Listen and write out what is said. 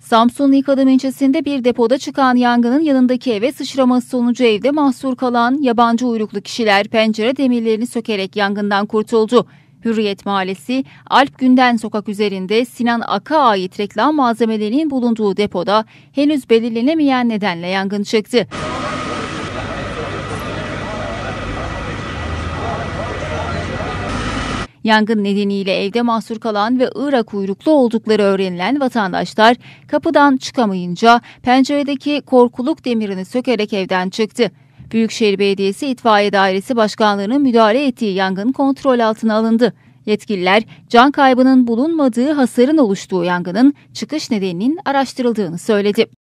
Samsun Nikadam ilçesinde bir depoda çıkan yangının yanındaki eve sıçraması sonucu evde mahsur kalan yabancı uyruklu kişiler pencere demirlerini sökerek yangından kurtuldu. Hürriyet Mahallesi, Alp Günden Sokak üzerinde Sinan Ak'a ait reklam malzemelerinin bulunduğu depoda henüz belirlenemeyen nedenle yangın çıktı. Yangın nedeniyle evde mahsur kalan ve Irak uyruklu oldukları öğrenilen vatandaşlar kapıdan çıkamayınca penceredeki korkuluk demirini sökerek evden çıktı. Büyükşehir Belediyesi İtfaiye Dairesi Başkanlığı'nın müdahale ettiği yangın kontrol altına alındı. Yetkililer can kaybının bulunmadığı hasarın oluştuğu yangının çıkış nedeninin araştırıldığını söyledi.